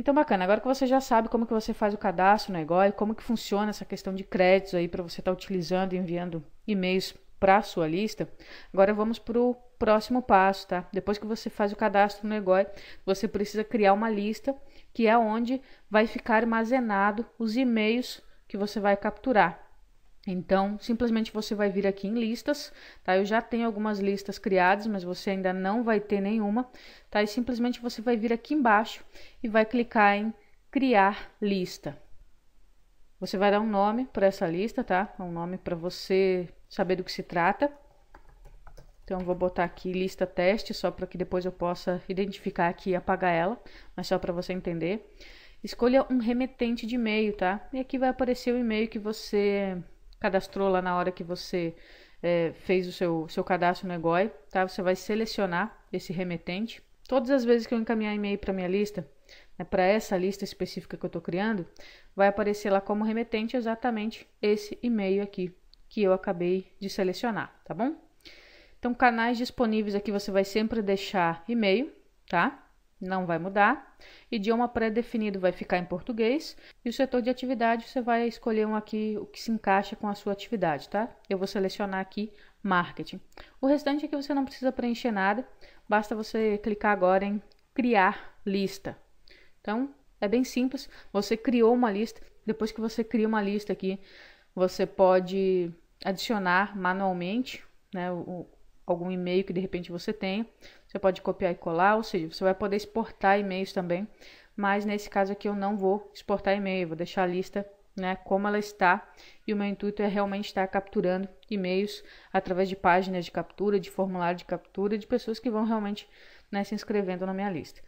Então, bacana. Agora que você já sabe como que você faz o cadastro no EGOI, como que funciona essa questão de créditos aí para você estar tá utilizando e enviando e-mails para a sua lista, agora vamos para o próximo passo, tá? Depois que você faz o cadastro no EGOI, você precisa criar uma lista que é onde vai ficar armazenado os e-mails que você vai capturar. Então, simplesmente você vai vir aqui em listas, tá? Eu já tenho algumas listas criadas, mas você ainda não vai ter nenhuma, tá? E simplesmente você vai vir aqui embaixo e vai clicar em criar lista. Você vai dar um nome para essa lista, tá? Um nome para você saber do que se trata. Então, vou botar aqui lista teste, só para que depois eu possa identificar aqui e apagar ela, mas só para você entender. Escolha um remetente de e-mail, tá? E aqui vai aparecer o e-mail que você cadastrou lá na hora que você é, fez o seu, seu cadastro no EGOI, tá? Você vai selecionar esse remetente. Todas as vezes que eu encaminhar e-mail para minha lista, né, para essa lista específica que eu estou criando, vai aparecer lá como remetente exatamente esse e-mail aqui que eu acabei de selecionar, tá bom? Então, canais disponíveis aqui você vai sempre deixar e-mail, tá? não vai mudar. Idioma pré-definido vai ficar em português. E o setor de atividade, você vai escolher um aqui o que se encaixa com a sua atividade, tá? Eu vou selecionar aqui marketing. O restante aqui é você não precisa preencher nada, basta você clicar agora em criar lista. Então, é bem simples, você criou uma lista, depois que você cria uma lista aqui, você pode adicionar manualmente, né, o, algum e-mail que de repente você tenha. Você pode copiar e colar, ou seja, você vai poder exportar e-mails também. Mas nesse caso aqui eu não vou exportar e-mail, vou deixar a lista né, como ela está. E o meu intuito é realmente estar capturando e-mails através de páginas de captura, de formulário de captura, de pessoas que vão realmente né, se inscrevendo na minha lista.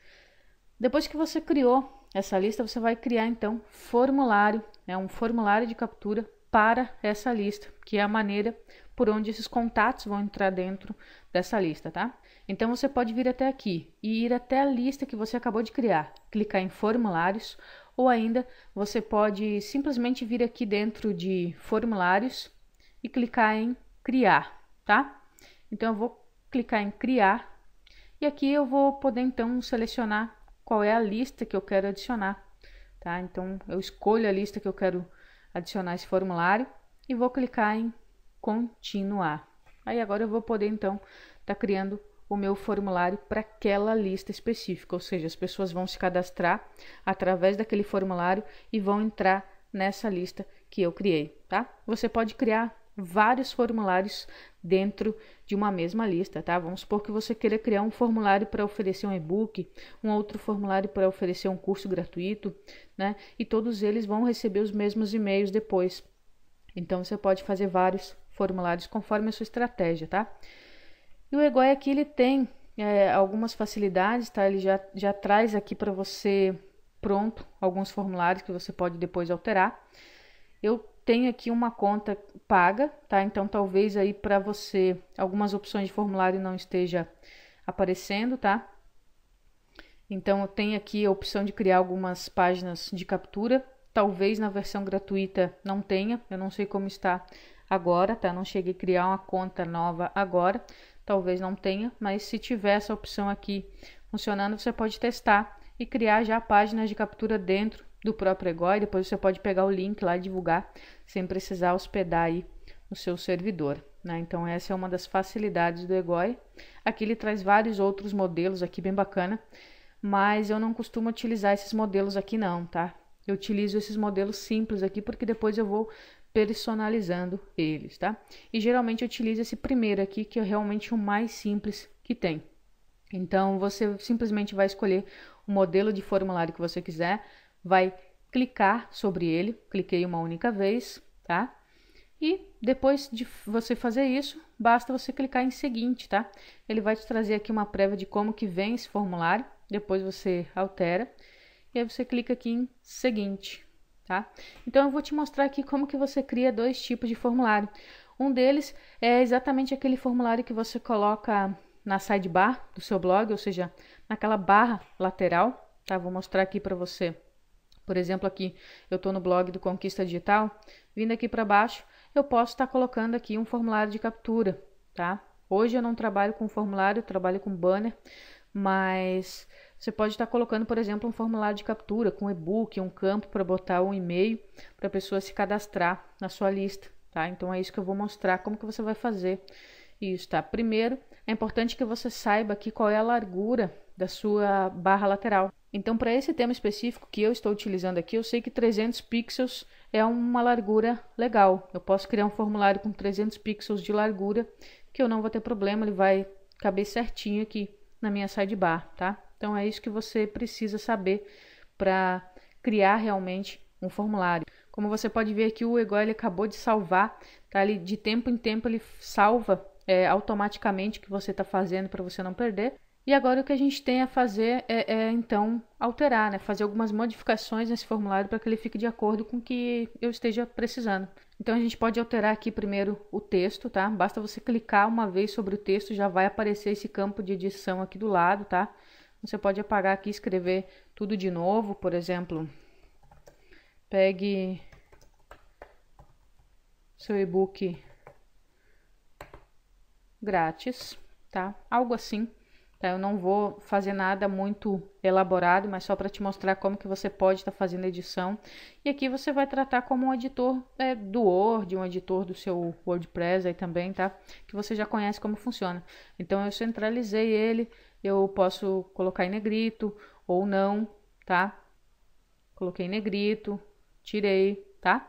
Depois que você criou essa lista, você vai criar então formulário, né, um formulário de captura para essa lista, que é a maneira por onde esses contatos vão entrar dentro dessa lista, tá? Então você pode vir até aqui e ir até a lista que você acabou de criar, clicar em formulários ou ainda você pode simplesmente vir aqui dentro de formulários e clicar em criar, tá? Então eu vou clicar em criar e aqui eu vou poder então selecionar qual é a lista que eu quero adicionar, tá? Então eu escolho a lista que eu quero adicionar esse formulário e vou clicar em continuar. Aí agora eu vou poder então estar tá criando o meu formulário para aquela lista específica, ou seja, as pessoas vão se cadastrar através daquele formulário e vão entrar nessa lista que eu criei, tá? Você pode criar vários formulários dentro de uma mesma lista, tá? Vamos supor que você queira criar um formulário para oferecer um e-book, um outro formulário para oferecer um curso gratuito, né? E todos eles vão receber os mesmos e-mails depois. Então você pode fazer vários formulários conforme a sua estratégia, tá? E o Egoi aqui ele tem é, algumas facilidades, tá? Ele já, já traz aqui para você pronto alguns formulários que você pode depois alterar. Eu tenho aqui uma conta paga, tá? Então talvez aí para você algumas opções de formulário não esteja aparecendo, tá? Então eu tenho aqui a opção de criar algumas páginas de captura. Talvez na versão gratuita não tenha, eu não sei como está agora, tá? Não cheguei a criar uma conta nova agora, talvez não tenha, mas se tiver essa opção aqui funcionando, você pode testar e criar já páginas de captura dentro do próprio Egoi. Depois você pode pegar o link lá e divulgar sem precisar hospedar aí no seu servidor. Né? Então essa é uma das facilidades do Egoi. Aqui ele traz vários outros modelos aqui bem bacana, mas eu não costumo utilizar esses modelos aqui não, tá? Eu utilizo esses modelos simples aqui porque depois eu vou personalizando eles, tá? E geralmente eu utilizo esse primeiro aqui, que é realmente o mais simples que tem. Então, você simplesmente vai escolher o modelo de formulário que você quiser, vai clicar sobre ele, cliquei uma única vez, tá? E depois de você fazer isso, basta você clicar em seguinte, tá? Ele vai te trazer aqui uma prévia de como que vem esse formulário, depois você altera, e aí você clica aqui em seguinte, tá? Então eu vou te mostrar aqui como que você cria dois tipos de formulário. Um deles é exatamente aquele formulário que você coloca na sidebar do seu blog, ou seja, naquela barra lateral, tá? Vou mostrar aqui para você. Por exemplo, aqui eu estou no blog do Conquista Digital, vindo aqui para baixo, eu posso estar tá colocando aqui um formulário de captura, tá? Hoje eu não trabalho com formulário, eu trabalho com banner, mas você pode estar colocando, por exemplo, um formulário de captura com e-book, um campo para botar um e-mail para a pessoa se cadastrar na sua lista, tá? Então é isso que eu vou mostrar como que você vai fazer isso, tá? Primeiro, é importante que você saiba aqui qual é a largura da sua barra lateral. Então, para esse tema específico que eu estou utilizando aqui, eu sei que 300 pixels é uma largura legal. Eu posso criar um formulário com 300 pixels de largura, que eu não vou ter problema, ele vai caber certinho aqui na minha sidebar, tá? Então é isso que você precisa saber para criar realmente um formulário. Como você pode ver que o Ego ele acabou de salvar, tá? Ele, de tempo em tempo ele salva é, automaticamente o que você está fazendo para você não perder. E agora o que a gente tem a fazer é, é então alterar, né? fazer algumas modificações nesse formulário para que ele fique de acordo com o que eu esteja precisando. Então a gente pode alterar aqui primeiro o texto, tá? Basta você clicar uma vez sobre o texto, já vai aparecer esse campo de edição aqui do lado, tá? Você pode apagar aqui e escrever tudo de novo, por exemplo. Pegue seu e-book grátis, tá? Algo assim. Tá? Eu não vou fazer nada muito elaborado, mas só para te mostrar como que você pode estar tá fazendo edição. E aqui você vai tratar como um editor é, do Word, um editor do seu WordPress aí também, tá? Que você já conhece como funciona. Então eu centralizei ele, eu posso colocar em negrito ou não, tá? Coloquei em negrito, tirei, tá?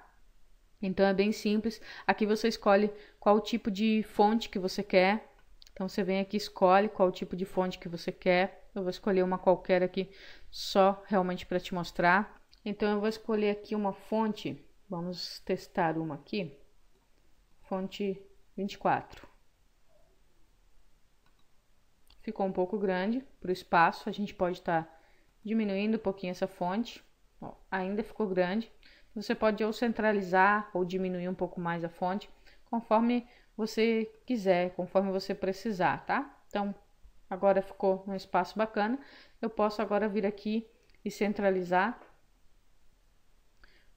Então é bem simples. Aqui você escolhe qual tipo de fonte que você quer. Então você vem aqui, escolhe qual tipo de fonte que você quer. Eu vou escolher uma qualquer aqui só realmente para te mostrar. Então eu vou escolher aqui uma fonte. Vamos testar uma aqui. Fonte 24 ficou um pouco grande para o espaço. A gente pode estar tá diminuindo um pouquinho essa fonte. Ó, ainda ficou grande. Você pode ou centralizar ou diminuir um pouco mais a fonte, conforme você quiser, conforme você precisar, tá? Então, agora ficou um espaço bacana. Eu posso agora vir aqui e centralizar.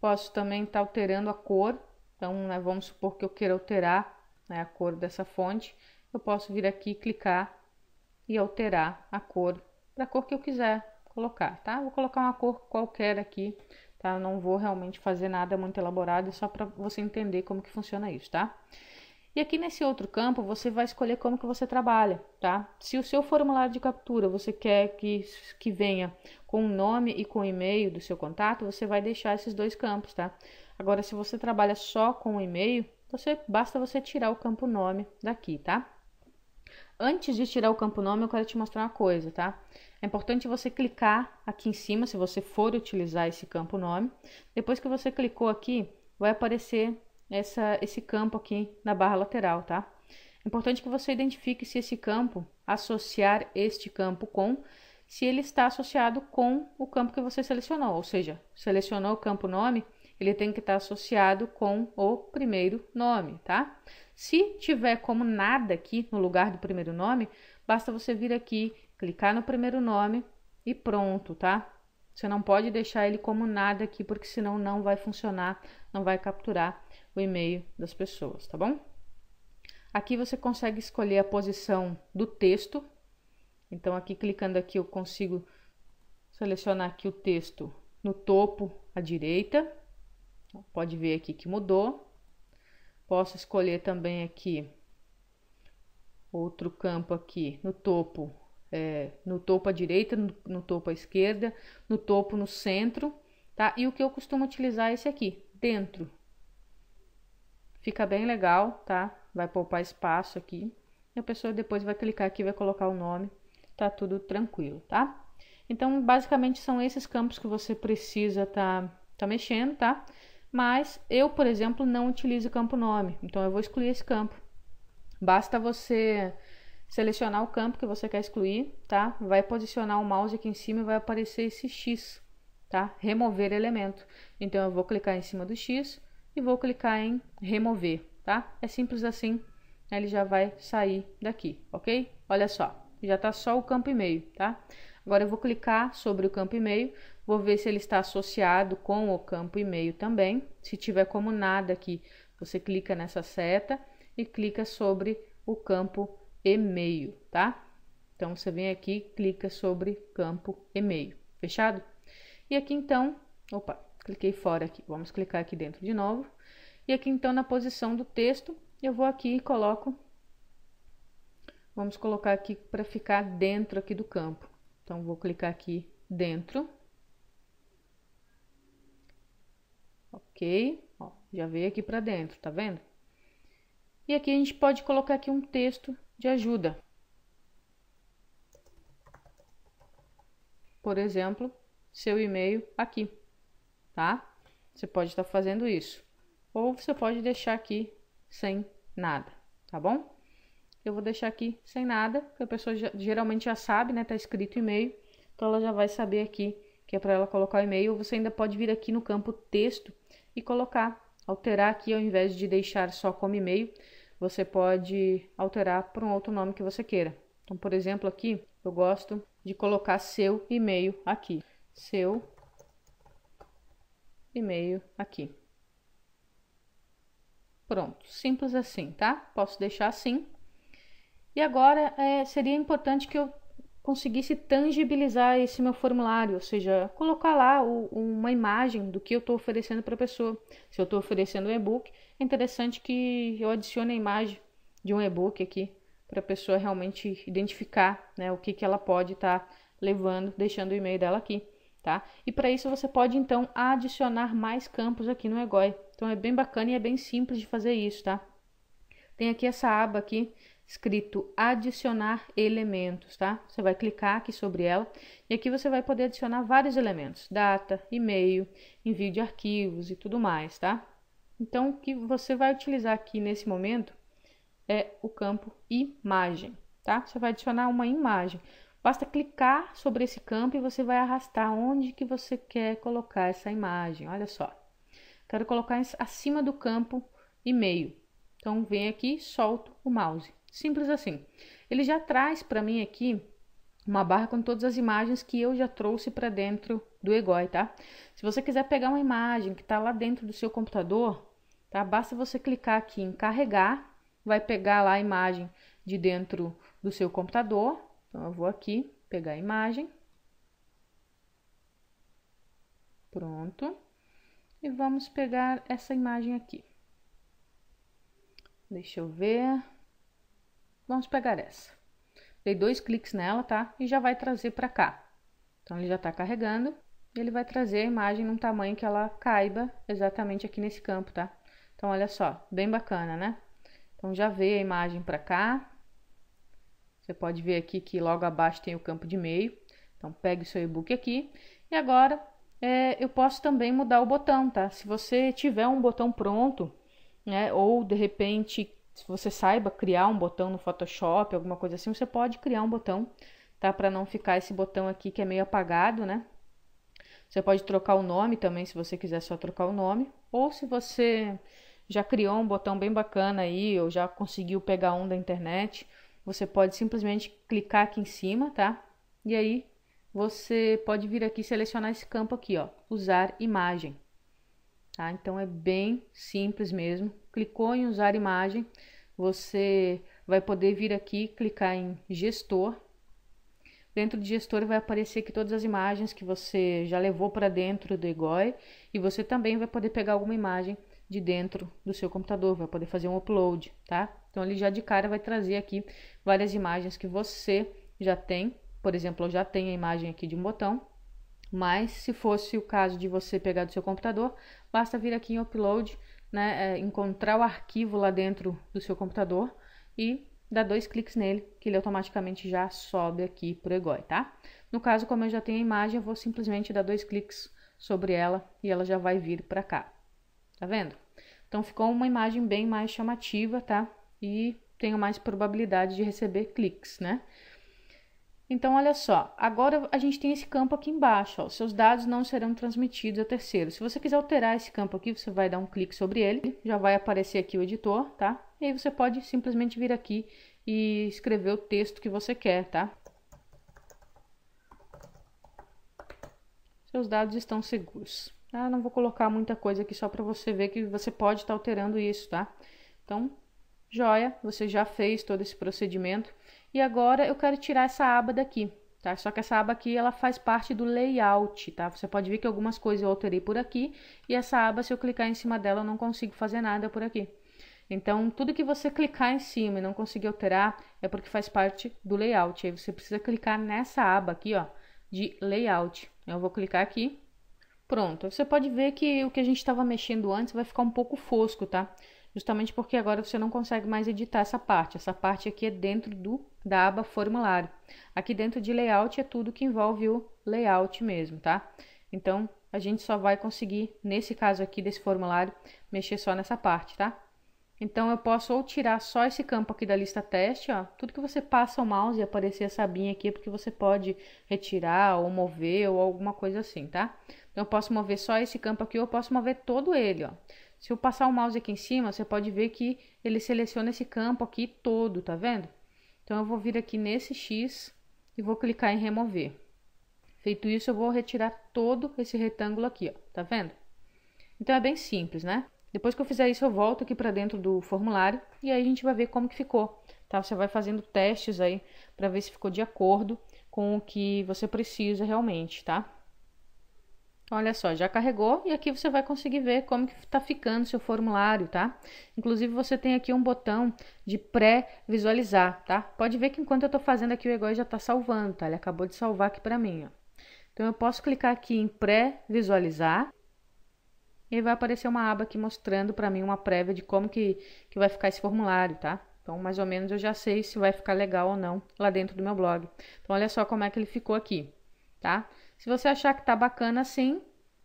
Posso também estar tá alterando a cor. Então, né, vamos supor que eu queira alterar né, a cor dessa fonte. Eu posso vir aqui e clicar e alterar a cor para a cor que eu quiser colocar, tá? Vou colocar uma cor qualquer aqui, tá? Não vou realmente fazer nada muito elaborado, é só para você entender como que funciona isso, tá? E aqui nesse outro campo, você vai escolher como que você trabalha, tá? Se o seu formulário de captura você quer que, que venha com o nome e com o e-mail do seu contato, você vai deixar esses dois campos, tá? Agora, se você trabalha só com o e-mail, você basta você tirar o campo nome daqui, tá? Antes de tirar o campo nome, eu quero te mostrar uma coisa, tá? É importante você clicar aqui em cima, se você for utilizar esse campo nome. Depois que você clicou aqui, vai aparecer essa, esse campo aqui na barra lateral, tá? É importante que você identifique se esse campo, associar este campo com, se ele está associado com o campo que você selecionou. Ou seja, selecionou o campo nome, ele tem que estar associado com o primeiro nome, tá? Se tiver como nada aqui no lugar do primeiro nome, basta você vir aqui, clicar no primeiro nome e pronto, tá? Você não pode deixar ele como nada aqui, porque senão não vai funcionar, não vai capturar o e-mail das pessoas, tá bom? Aqui você consegue escolher a posição do texto. Então aqui clicando aqui eu consigo selecionar aqui o texto no topo à direita. Pode ver aqui que mudou. Posso escolher também aqui outro campo aqui no topo, é, no topo à direita, no, no topo à esquerda, no topo no centro, tá? E o que eu costumo utilizar é esse aqui, dentro. Fica bem legal, tá? Vai poupar espaço aqui. E a pessoa depois vai clicar aqui, vai colocar o nome, tá tudo tranquilo, tá? Então, basicamente são esses campos que você precisa tá, tá mexendo, tá? Mas eu, por exemplo, não utilizo campo nome, então eu vou excluir esse campo. Basta você selecionar o campo que você quer excluir, tá? Vai posicionar o mouse aqui em cima e vai aparecer esse X, tá? Remover elemento. Então eu vou clicar em cima do X e vou clicar em remover, tá? É simples assim, ele já vai sair daqui, ok? Olha só, já tá só o campo e meio, tá? Agora eu vou clicar sobre o campo e-mail, vou ver se ele está associado com o campo e-mail também. Se tiver como nada aqui, você clica nessa seta e clica sobre o campo e-mail, tá? Então você vem aqui, clica sobre campo e-mail, fechado? E aqui então, opa, cliquei fora aqui. Vamos clicar aqui dentro de novo. E aqui então na posição do texto, eu vou aqui e coloco Vamos colocar aqui para ficar dentro aqui do campo. Então, vou clicar aqui dentro. Ok, Ó, já veio aqui para dentro, tá vendo? E aqui a gente pode colocar aqui um texto de ajuda. Por exemplo, seu e-mail aqui, tá? Você pode estar tá fazendo isso. Ou você pode deixar aqui sem nada, tá bom? Eu vou deixar aqui sem nada, porque a pessoa já, geralmente já sabe, né? Tá escrito e-mail, então ela já vai saber aqui que é para ela colocar o e-mail. Ou você ainda pode vir aqui no campo texto e colocar, alterar aqui ao invés de deixar só como e-mail, você pode alterar para um outro nome que você queira. Então, por exemplo, aqui eu gosto de colocar seu e-mail aqui. Seu e-mail aqui. Pronto, simples assim, tá? Posso deixar assim. E agora é, seria importante que eu conseguisse tangibilizar esse meu formulário, ou seja, colocar lá o, uma imagem do que eu estou oferecendo para a pessoa. Se eu estou oferecendo um e-book, é interessante que eu adicione a imagem de um e-book aqui para a pessoa realmente identificar né, o que, que ela pode estar tá levando, deixando o e-mail dela aqui. Tá? E para isso você pode então adicionar mais campos aqui no EGOI. Então é bem bacana e é bem simples de fazer isso, tá? Tem aqui essa aba aqui escrito adicionar elementos, tá? Você vai clicar aqui sobre ela e aqui você vai poder adicionar vários elementos, data, e-mail, envio de arquivos e tudo mais, tá? Então, o que você vai utilizar aqui nesse momento é o campo imagem, tá? Você vai adicionar uma imagem. Basta clicar sobre esse campo e você vai arrastar onde que você quer colocar essa imagem. Olha só. Quero colocar acima do campo e-mail. Então, vem aqui, solto o mouse. Simples assim. Ele já traz para mim aqui uma barra com todas as imagens que eu já trouxe para dentro do Egoi, tá? Se você quiser pegar uma imagem que está lá dentro do seu computador, tá? Basta você clicar aqui em carregar, vai pegar lá a imagem de dentro do seu computador. Então eu vou aqui pegar a imagem. Pronto. E vamos pegar essa imagem aqui. Deixa eu ver. Vamos pegar essa. Dei dois cliques nela, tá? E já vai trazer para cá. Então, ele já está carregando. E ele vai trazer a imagem num tamanho que ela caiba exatamente aqui nesse campo, tá? Então, olha só, bem bacana, né? Então, já veio a imagem para cá. Você pode ver aqui que logo abaixo tem o campo de meio. Então, pegue o seu e-book aqui. E agora, é, eu posso também mudar o botão, tá? Se você tiver um botão pronto, né? Ou, de repente, se você saiba criar um botão no Photoshop, alguma coisa assim, você pode criar um botão, tá? Para não ficar esse botão aqui que é meio apagado, né? Você pode trocar o nome também, se você quiser só trocar o nome, ou se você já criou um botão bem bacana aí, ou já conseguiu pegar um da internet, você pode simplesmente clicar aqui em cima, tá? E aí você pode vir aqui selecionar esse campo aqui, ó, usar imagem. Tá? Então é bem simples mesmo. Clicou em usar imagem, você vai poder vir aqui, clicar em gestor. Dentro de gestor vai aparecer aqui todas as imagens que você já levou para dentro do EGOI e você também vai poder pegar alguma imagem de dentro do seu computador, vai poder fazer um upload, tá? Então ele já de cara vai trazer aqui várias imagens que você já tem. Por exemplo, eu já tenho a imagem aqui de um botão, mas se fosse o caso de você pegar do seu computador, basta vir aqui em Upload, né, é, encontrar o arquivo lá dentro do seu computador e dar dois cliques nele, que ele automaticamente já sobe aqui para o EGOI, tá? No caso, como eu já tenho a imagem, eu vou simplesmente dar dois cliques sobre ela e ela já vai vir para cá. Tá vendo? Então ficou uma imagem bem mais chamativa, tá? E tenho mais probabilidade de receber cliques, né? Então, olha só, agora a gente tem esse campo aqui embaixo, ó, seus dados não serão transmitidos a terceiros. Se você quiser alterar esse campo aqui, você vai dar um clique sobre ele, já vai aparecer aqui o editor, tá? E aí você pode simplesmente vir aqui e escrever o texto que você quer, tá? Seus dados estão seguros. Ah, não vou colocar muita coisa aqui só para você ver que você pode estar tá alterando isso, tá? Então, joia, você já fez todo esse procedimento. E agora eu quero tirar essa aba daqui, tá? Só que essa aba aqui, ela faz parte do layout, tá? Você pode ver que algumas coisas eu alterei por aqui, e essa aba, se eu clicar em cima dela, eu não consigo fazer nada por aqui. Então, tudo que você clicar em cima e não conseguir alterar, é porque faz parte do layout. Aí você precisa clicar nessa aba aqui, ó, de layout. Eu vou clicar aqui. Pronto, você pode ver que o que a gente estava mexendo antes vai ficar um pouco fosco, tá? justamente porque agora você não consegue mais editar essa parte. Essa parte aqui é dentro do, da aba formulário. Aqui dentro de layout é tudo que envolve o layout mesmo, tá? Então, a gente só vai conseguir, nesse caso aqui desse formulário, mexer só nessa parte, tá? Então, eu posso ou tirar só esse campo aqui da lista teste, ó. Tudo que você passa o mouse e aparecer essa abinha aqui é porque você pode retirar ou mover ou alguma coisa assim, tá? Então, eu posso mover só esse campo aqui ou eu posso mover todo ele, ó. Se eu passar o mouse aqui em cima, você pode ver que ele seleciona esse campo aqui todo, tá vendo? Então, eu vou vir aqui nesse X e vou clicar em remover. Feito isso, eu vou retirar todo esse retângulo aqui, ó, tá vendo? Então, é bem simples, né? Depois que eu fizer isso, eu volto aqui para dentro do formulário e aí a gente vai ver como que ficou, tá? Você vai fazendo testes aí para ver se ficou de acordo com o que você precisa realmente, tá? Olha só, já carregou e aqui você vai conseguir ver como que está ficando seu formulário, tá? Inclusive você tem aqui um botão de pré-visualizar, tá? Pode ver que enquanto eu estou fazendo aqui o Egoi já está salvando, tá? Ele acabou de salvar aqui para mim, ó. Então eu posso clicar aqui em pré-visualizar e vai aparecer uma aba aqui mostrando para mim uma prévia de como que, que vai ficar esse formulário, tá? Então mais ou menos eu já sei se vai ficar legal ou não lá dentro do meu blog. Então olha só como é que ele ficou aqui, Tá? Se você achar que tá bacana assim,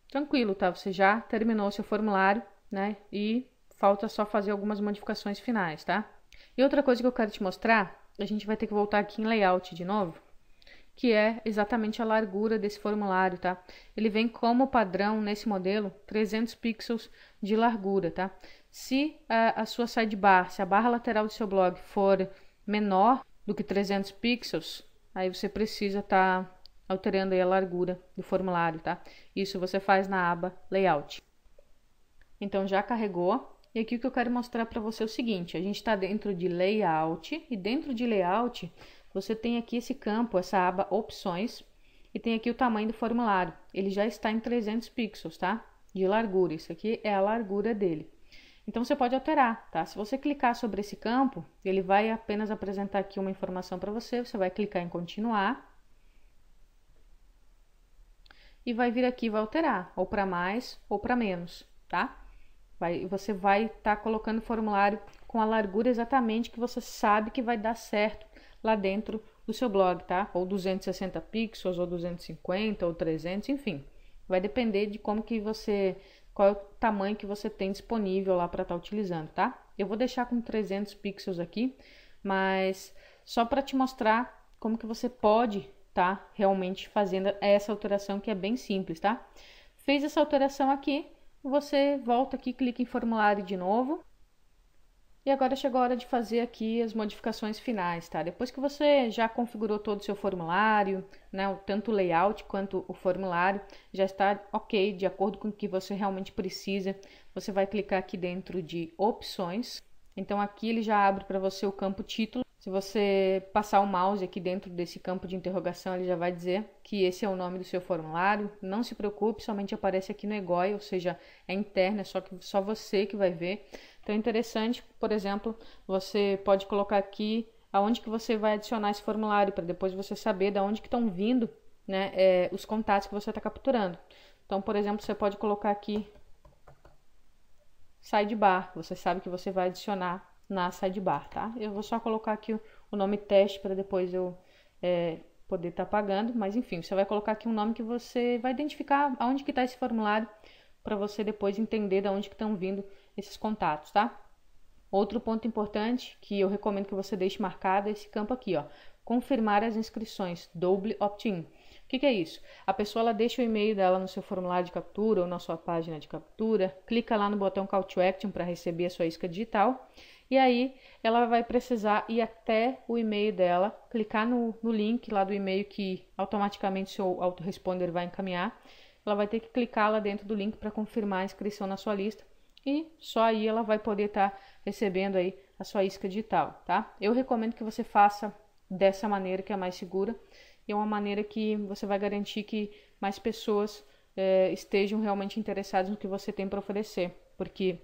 tranquilo, tá? Você já terminou seu formulário, né? E falta só fazer algumas modificações finais, tá? E outra coisa que eu quero te mostrar, a gente vai ter que voltar aqui em layout de novo, que é exatamente a largura desse formulário, tá? Ele vem como padrão nesse modelo 300 pixels de largura, tá? Se a, a sua sidebar, se a barra lateral do seu blog for menor do que 300 pixels, aí você precisa estar tá alterando a largura do formulário, tá? Isso você faz na aba Layout. Então, já carregou. E aqui o que eu quero mostrar para você é o seguinte, a gente está dentro de Layout, e dentro de Layout, você tem aqui esse campo, essa aba Opções, e tem aqui o tamanho do formulário. Ele já está em 300 pixels, tá? De largura, isso aqui é a largura dele. Então, você pode alterar, tá? Se você clicar sobre esse campo, ele vai apenas apresentar aqui uma informação para você, você vai clicar em continuar e vai vir aqui e vai alterar, ou para mais ou para menos, tá? Vai, você vai estar tá colocando o formulário com a largura exatamente que você sabe que vai dar certo lá dentro do seu blog, tá? Ou 260 pixels, ou 250, ou 300, enfim. Vai depender de como que você, qual é o tamanho que você tem disponível lá para estar tá utilizando, tá? Eu vou deixar com 300 pixels aqui, mas só para te mostrar como que você pode tá realmente fazendo essa alteração que é bem simples, tá? Fez essa alteração aqui, você volta aqui, clica em formulário de novo. E agora chegou a hora de fazer aqui as modificações finais, tá? Depois que você já configurou todo o seu formulário, né, tanto o layout quanto o formulário, já está ok, de acordo com o que você realmente precisa. Você vai clicar aqui dentro de opções. Então aqui ele já abre para você o campo título. Se você passar o mouse aqui dentro desse campo de interrogação, ele já vai dizer que esse é o nome do seu formulário. Não se preocupe, somente aparece aqui no EGOI, ou seja, é interno, é só, que, só você que vai ver. Então é interessante, por exemplo, você pode colocar aqui aonde que você vai adicionar esse formulário, para depois você saber de onde que estão vindo né, é, os contatos que você está capturando. Então, por exemplo, você pode colocar aqui sidebar, você sabe que você vai adicionar na sidebar, tá? Eu vou só colocar aqui o nome teste para depois eu é, poder estar tá pagando, mas enfim, você vai colocar aqui um nome que você vai identificar aonde que está esse formulário para você depois entender de onde que estão vindo esses contatos, tá? Outro ponto importante que eu recomendo que você deixe marcado é esse campo aqui, ó. Confirmar as inscrições, double opt-in. O que, que, é isso? A pessoa ela deixa o e-mail dela no seu formulário de captura ou na sua página de captura, clica lá no botão Call to Action para receber a sua isca digital e aí ela vai precisar ir até o e-mail dela, clicar no, no link lá do e-mail que automaticamente seu autoresponder vai encaminhar. Ela vai ter que clicar lá dentro do link para confirmar a inscrição na sua lista e só aí ela vai poder estar tá recebendo aí a sua isca digital, tá? Eu recomendo que você faça dessa maneira que é mais segura e é uma maneira que você vai garantir que mais pessoas é, estejam realmente interessadas no que você tem para oferecer, porque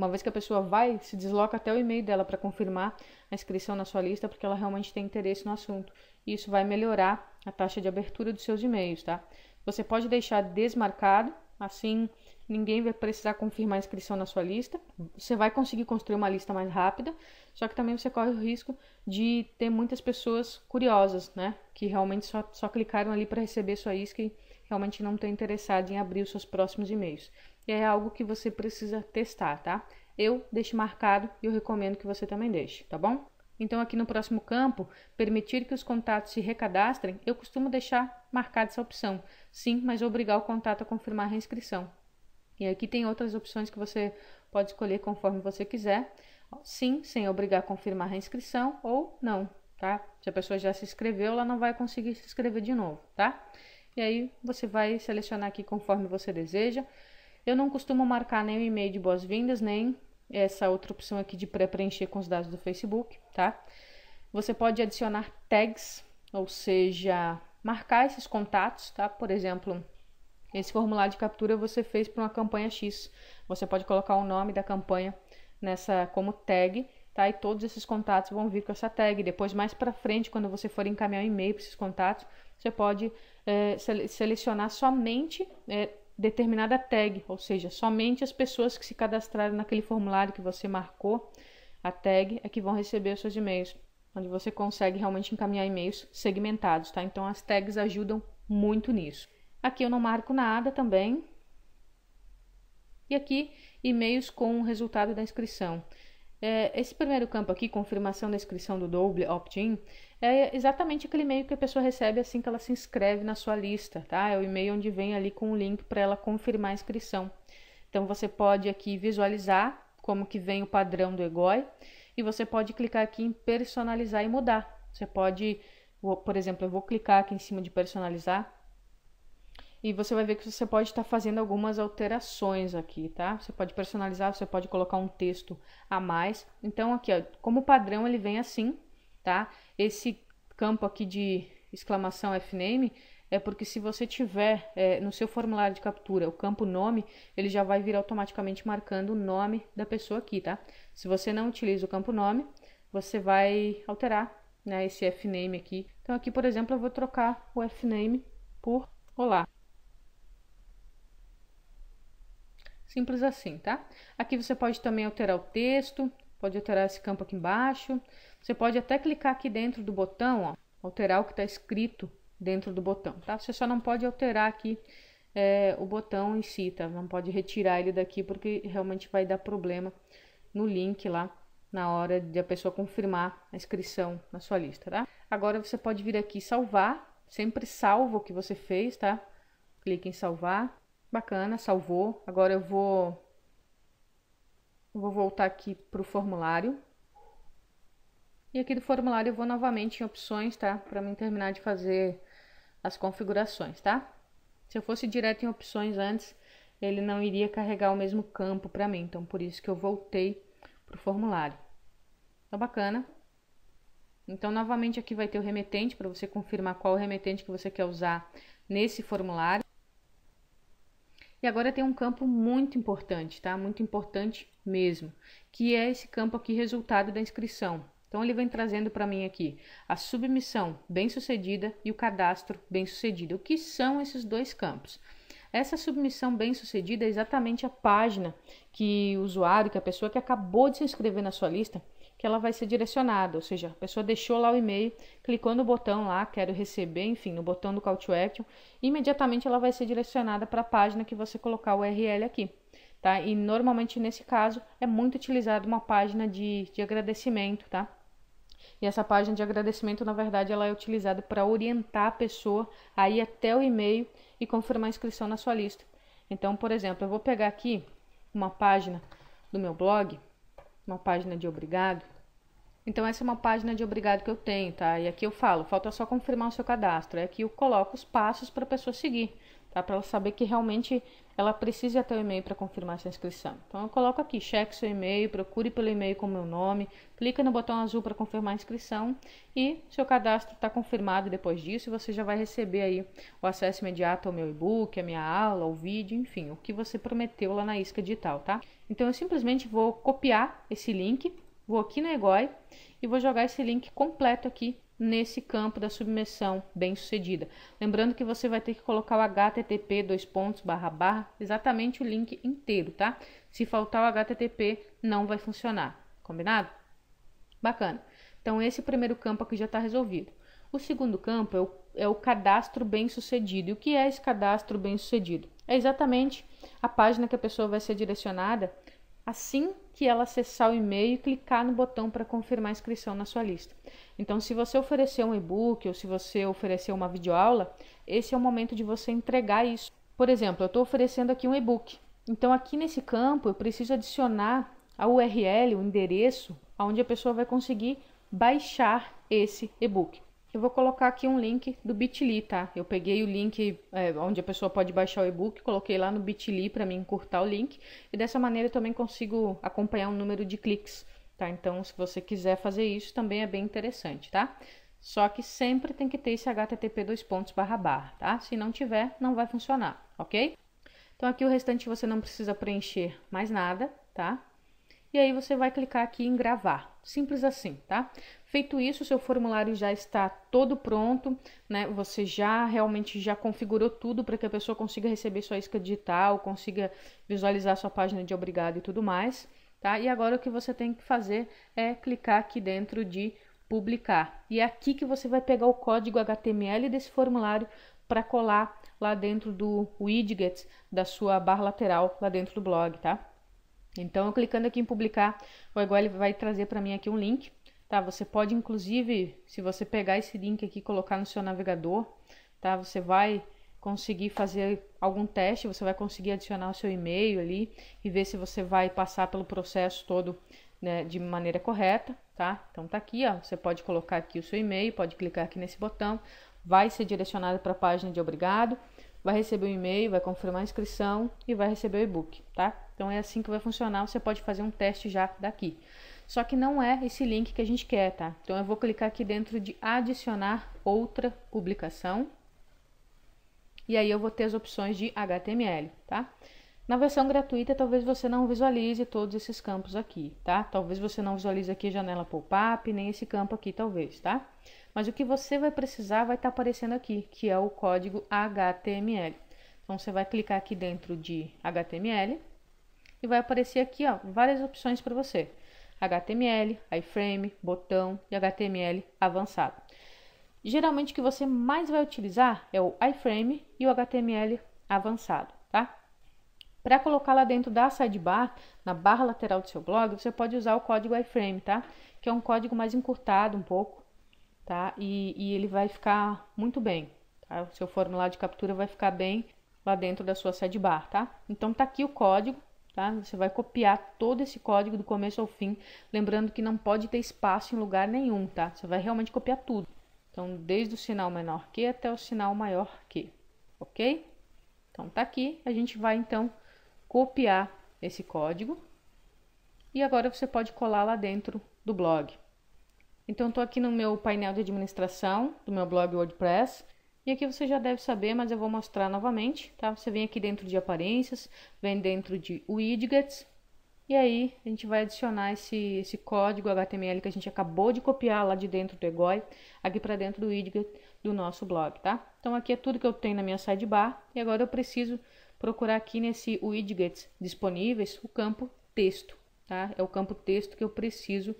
uma vez que a pessoa vai, se desloca até o e-mail dela para confirmar a inscrição na sua lista, porque ela realmente tem interesse no assunto. isso vai melhorar a taxa de abertura dos seus e-mails, tá? Você pode deixar desmarcado, assim ninguém vai precisar confirmar a inscrição na sua lista. Você vai conseguir construir uma lista mais rápida, só que também você corre o risco de ter muitas pessoas curiosas, né? Que realmente só, só clicaram ali para receber sua isca e realmente não estão interessadas em abrir os seus próximos e-mails é algo que você precisa testar, tá? Eu deixo marcado e eu recomendo que você também deixe, tá bom? Então, aqui no próximo campo, permitir que os contatos se recadastrem, eu costumo deixar marcada essa opção. Sim, mas obrigar o contato a confirmar a reinscrição. E aqui tem outras opções que você pode escolher conforme você quiser. Sim, sem obrigar a confirmar a reinscrição, ou não, tá? Se a pessoa já se inscreveu, ela não vai conseguir se inscrever de novo, tá? E aí você vai selecionar aqui conforme você deseja. Eu não costumo marcar nem o e-mail de boas-vindas, nem essa outra opção aqui de pré-preencher com os dados do Facebook, tá? Você pode adicionar tags, ou seja, marcar esses contatos, tá? Por exemplo, esse formulário de captura você fez para uma campanha X. Você pode colocar o nome da campanha nessa como tag, tá? E todos esses contatos vão vir com essa tag. Depois, mais para frente, quando você for encaminhar um e-mail para esses contatos, você pode é, selecionar somente é, determinada tag, ou seja, somente as pessoas que se cadastraram naquele formulário que você marcou a tag é que vão receber os seus e-mails, onde você consegue realmente encaminhar e-mails segmentados, tá? Então as tags ajudam muito nisso. Aqui eu não marco nada também. E aqui e-mails com o resultado da inscrição. É, esse primeiro campo aqui, confirmação da inscrição do Double Opt-in, é exatamente aquele e-mail que a pessoa recebe assim que ela se inscreve na sua lista, tá? É o e-mail onde vem ali com o link para ela confirmar a inscrição. Então você pode aqui visualizar como que vem o padrão do EGOI e você pode clicar aqui em personalizar e mudar. Você pode, por exemplo, eu vou clicar aqui em cima de personalizar e você vai ver que você pode estar tá fazendo algumas alterações aqui, tá? Você pode personalizar, você pode colocar um texto a mais. Então, aqui, ó, como padrão, ele vem assim, tá? Esse campo aqui de exclamação FNAME é porque se você tiver é, no seu formulário de captura o campo nome, ele já vai vir automaticamente marcando o nome da pessoa aqui, tá? Se você não utiliza o campo nome, você vai alterar né, esse FNAME aqui. Então aqui, por exemplo, eu vou trocar o FNAME por Olá. Simples assim, tá? Aqui você pode também alterar o texto, pode alterar esse campo aqui embaixo. Você pode até clicar aqui dentro do botão, ó, alterar o que está escrito dentro do botão, tá? Você só não pode alterar aqui é, o botão em si, tá? Não pode retirar ele daqui porque realmente vai dar problema no link lá na hora de a pessoa confirmar a inscrição na sua lista, tá? Agora você pode vir aqui salvar, sempre salva o que você fez, tá? Clique em salvar. Bacana, salvou. Agora eu vou, eu vou voltar aqui para o formulário. E aqui do formulário eu vou novamente em opções, tá? Para mim terminar de fazer as configurações, tá? Se eu fosse direto em opções antes, ele não iria carregar o mesmo campo para mim. Então, por isso que eu voltei para o formulário. Tá bacana? Então, novamente aqui vai ter o remetente para você confirmar qual remetente que você quer usar nesse formulário. E agora tem um campo muito importante, tá? Muito importante mesmo, que é esse campo aqui resultado da inscrição. Então ele vem trazendo para mim aqui a submissão bem-sucedida e o cadastro bem-sucedido. O que são esses dois campos? Essa submissão bem-sucedida é exatamente a página que o usuário, que a pessoa que acabou de se inscrever na sua lista, que ela vai ser direcionada, ou seja, a pessoa deixou lá o e-mail, clicou no botão lá, quero receber, enfim, no botão do Call to Action, imediatamente ela vai ser direcionada para a página que você colocar o URL aqui, tá? E normalmente nesse caso é muito utilizada uma página de, de agradecimento, tá? E essa página de agradecimento, na verdade, ela é utilizada para orientar a pessoa a ir até o e-mail e confirmar a inscrição na sua lista. Então, por exemplo, eu vou pegar aqui uma página do meu blog, uma página de obrigado. Então essa é uma página de obrigado que eu tenho, tá? E aqui eu falo, falta só confirmar o seu cadastro. É aqui eu coloco os passos para a pessoa seguir tá? Para ela saber que realmente ela precisa até o e-mail para confirmar essa inscrição. Então eu coloco aqui, cheque seu e-mail, procure pelo e-mail com meu nome, clica no botão azul para confirmar a inscrição e seu cadastro está confirmado depois disso, você já vai receber aí o acesso imediato ao meu e-book, a minha aula, o vídeo, enfim, o que você prometeu lá na isca digital, tá? Então eu simplesmente vou copiar esse link, vou aqui no Egoi e vou jogar esse link completo aqui nesse campo da submissão bem sucedida. Lembrando que você vai ter que colocar o http dois pontos barra barra exatamente o link inteiro, tá? Se faltar o http não vai funcionar, combinado? Bacana. Então esse primeiro campo aqui já está resolvido. O segundo campo é o, é o cadastro bem sucedido. E o que é esse cadastro bem sucedido? É exatamente a página que a pessoa vai ser direcionada assim que ela acessar o e-mail e clicar no botão para confirmar a inscrição na sua lista. Então, se você oferecer um e-book ou se você oferecer uma videoaula, esse é o momento de você entregar isso. Por exemplo, eu estou oferecendo aqui um e-book. Então, aqui nesse campo, eu preciso adicionar a URL, o endereço, onde a pessoa vai conseguir baixar esse e-book. Eu vou colocar aqui um link do Bitly, tá? Eu peguei o link é, onde a pessoa pode baixar o e-book, coloquei lá no Bitly para mim encurtar o link e dessa maneira eu também consigo acompanhar o um número de cliques, tá? Então, se você quiser fazer isso, também é bem interessante, tá? Só que sempre tem que ter esse http dois pontos barra barra, tá? Se não tiver, não vai funcionar, ok? Então aqui o restante você não precisa preencher mais nada, tá? E aí você vai clicar aqui em gravar, simples assim, tá? Feito isso, seu formulário já está todo pronto, né? Você já realmente já configurou tudo para que a pessoa consiga receber sua isca digital, consiga visualizar sua página de obrigado e tudo mais, tá? E agora o que você tem que fazer é clicar aqui dentro de publicar. E é aqui que você vai pegar o código HTML desse formulário para colar lá dentro do widget da sua barra lateral lá dentro do blog, tá? Então, eu clicando aqui em publicar, o igual vai trazer para mim aqui um link Tá, você pode inclusive, se você pegar esse link aqui e colocar no seu navegador, tá? Você vai conseguir fazer algum teste, você vai conseguir adicionar o seu e-mail ali e ver se você vai passar pelo processo todo né, de maneira correta, tá? Então tá aqui, ó, você pode colocar aqui o seu e-mail, pode clicar aqui nesse botão, vai ser direcionado para a página de obrigado, vai receber o um e-mail, vai confirmar a inscrição e vai receber o e-book, tá? Então é assim que vai funcionar, você pode fazer um teste já daqui. Só que não é esse link que a gente quer, tá? Então eu vou clicar aqui dentro de adicionar outra publicação. E aí eu vou ter as opções de HTML, tá? Na versão gratuita, talvez você não visualize todos esses campos aqui, tá? Talvez você não visualize aqui a janela pop-up, nem esse campo aqui, talvez, tá? Mas o que você vai precisar vai estar tá aparecendo aqui, que é o código HTML. Então, você vai clicar aqui dentro de HTML e vai aparecer aqui, ó, várias opções para você. HTML, iframe, botão e HTML avançado. Geralmente o que você mais vai utilizar é o iframe e o HTML avançado, tá? Para colocar lá dentro da sidebar, na barra lateral do seu blog, você pode usar o código iframe, tá? Que é um código mais encurtado um pouco, tá? E, e ele vai ficar muito bem. Tá? O seu formulário de captura vai ficar bem lá dentro da sua sidebar, tá? Então tá aqui o código, Tá? Você vai copiar todo esse código do começo ao fim, lembrando que não pode ter espaço em lugar nenhum, tá? Você vai realmente copiar tudo. Então, desde o sinal menor que até o sinal maior que, ok? Então, tá aqui, a gente vai então copiar esse código e agora você pode colar lá dentro do blog. Então, estou aqui no meu painel de administração do meu blog WordPress. E aqui você já deve saber, mas eu vou mostrar novamente, tá? Você vem aqui dentro de aparências, vem dentro de widgets, e aí a gente vai adicionar esse, esse código HTML que a gente acabou de copiar lá de dentro do EGOI, aqui para dentro do widget do nosso blog, tá? Então aqui é tudo que eu tenho na minha sidebar, e agora eu preciso procurar aqui nesse widgets disponíveis o campo texto, tá? É o campo texto que eu preciso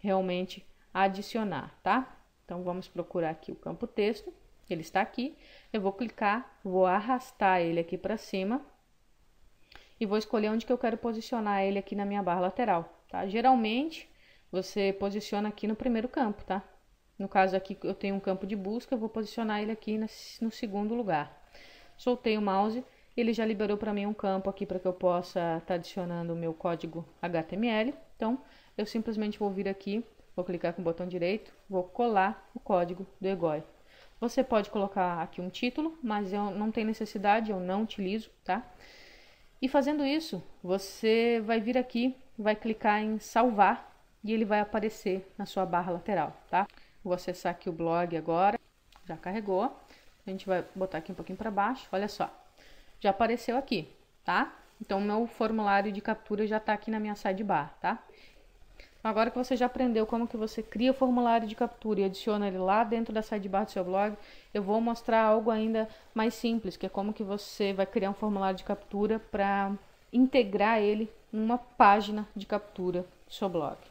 realmente adicionar, tá? Então vamos procurar aqui o campo texto. Ele está aqui. Eu vou clicar, vou arrastar ele aqui para cima e vou escolher onde que eu quero posicionar ele aqui na minha barra lateral, tá? Geralmente você posiciona aqui no primeiro campo, tá? No caso aqui eu tenho um campo de busca, eu vou posicionar ele aqui no segundo lugar. Soltei o mouse, ele já liberou para mim um campo aqui para que eu possa estar tá adicionando o meu código HTML. Então, eu simplesmente vou vir aqui, vou clicar com o botão direito, vou colar o código do EGOI. Você pode colocar aqui um título, mas eu não tenho necessidade, eu não utilizo, tá? E fazendo isso, você vai vir aqui, vai clicar em salvar e ele vai aparecer na sua barra lateral, tá? Vou acessar aqui o blog agora, já carregou. A gente vai botar aqui um pouquinho para baixo, olha só. Já apareceu aqui, tá? Então, meu formulário de captura já está aqui na minha sidebar, tá? Agora que você já aprendeu como que você cria o formulário de captura e adiciona ele lá dentro da sidebar do seu blog, eu vou mostrar algo ainda mais simples, que é como que você vai criar um formulário de captura para integrar ele numa página de captura do seu blog.